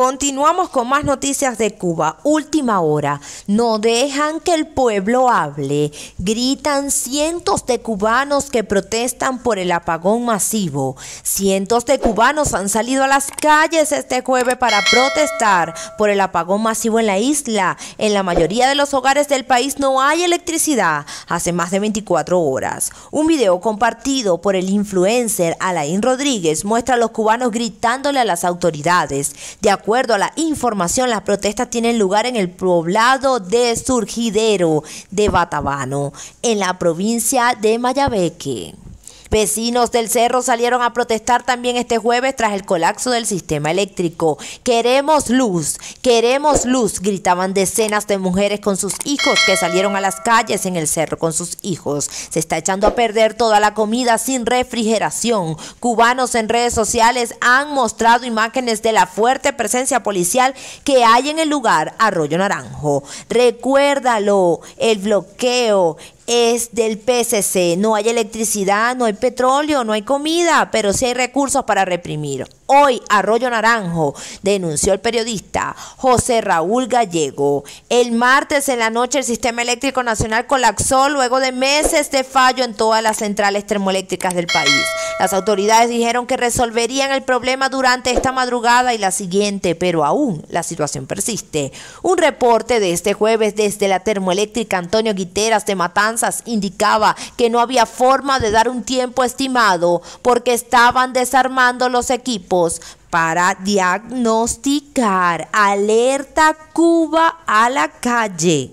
Continuamos con más noticias de Cuba. Última hora. No dejan que el pueblo hable. Gritan cientos de cubanos que protestan por el apagón masivo. Cientos de cubanos han salido a las calles este jueves para protestar por el apagón masivo en la isla. En la mayoría de los hogares del país no hay electricidad hace más de 24 horas. Un video compartido por el influencer Alain Rodríguez muestra a los cubanos gritándole a las autoridades. De acuerdo acuerdo a la información, las protestas tienen lugar en el poblado de Surgidero de Batabano, en la provincia de Mayabeque. Vecinos del cerro salieron a protestar también este jueves tras el colapso del sistema eléctrico. Queremos luz, queremos luz, gritaban decenas de mujeres con sus hijos que salieron a las calles en el cerro con sus hijos. Se está echando a perder toda la comida sin refrigeración. Cubanos en redes sociales han mostrado imágenes de la fuerte presencia policial que hay en el lugar Arroyo Naranjo. Recuérdalo, el bloqueo, es del PSC. No hay electricidad, no hay petróleo, no hay comida, pero sí hay recursos para reprimir. Hoy Arroyo Naranjo denunció el periodista José Raúl Gallego. El martes en la noche el sistema eléctrico nacional colapsó luego de meses de fallo en todas las centrales termoeléctricas del país. Las autoridades dijeron que resolverían el problema durante esta madrugada y la siguiente, pero aún la situación persiste. Un reporte de este jueves desde la termoeléctrica Antonio Guiteras de Matanzas indicaba que no había forma de dar un tiempo estimado porque estaban desarmando los equipos para diagnosticar. Alerta Cuba a la calle.